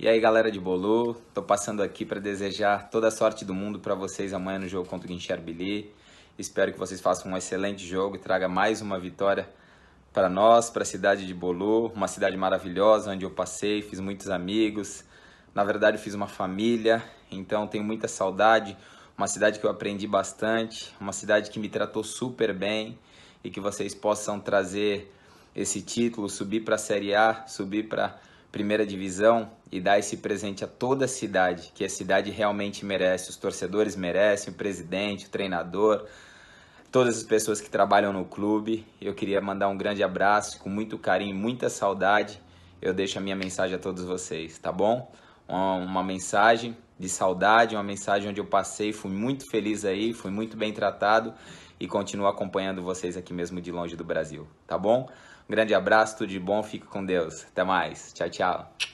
E aí galera de Bolô, tô passando aqui para desejar toda a sorte do mundo para vocês amanhã no jogo contra o Guincharbili. Espero que vocês façam um excelente jogo e traga mais uma vitória para nós, para a cidade de Bolô, uma cidade maravilhosa onde eu passei, fiz muitos amigos, na verdade fiz uma família, então tenho muita saudade, uma cidade que eu aprendi bastante, uma cidade que me tratou super bem e que vocês possam trazer esse título, subir para a Série A, subir para primeira divisão e dar esse presente a toda a cidade, que a cidade realmente merece, os torcedores merecem, o presidente, o treinador, todas as pessoas que trabalham no clube. Eu queria mandar um grande abraço, com muito carinho, muita saudade. Eu deixo a minha mensagem a todos vocês, tá bom? Uma, uma mensagem de saudade, uma mensagem onde eu passei, fui muito feliz aí, fui muito bem tratado e continuo acompanhando vocês aqui mesmo de longe do Brasil, tá bom? Um grande abraço, tudo de bom, fique com Deus. Até mais. Tchau, tchau.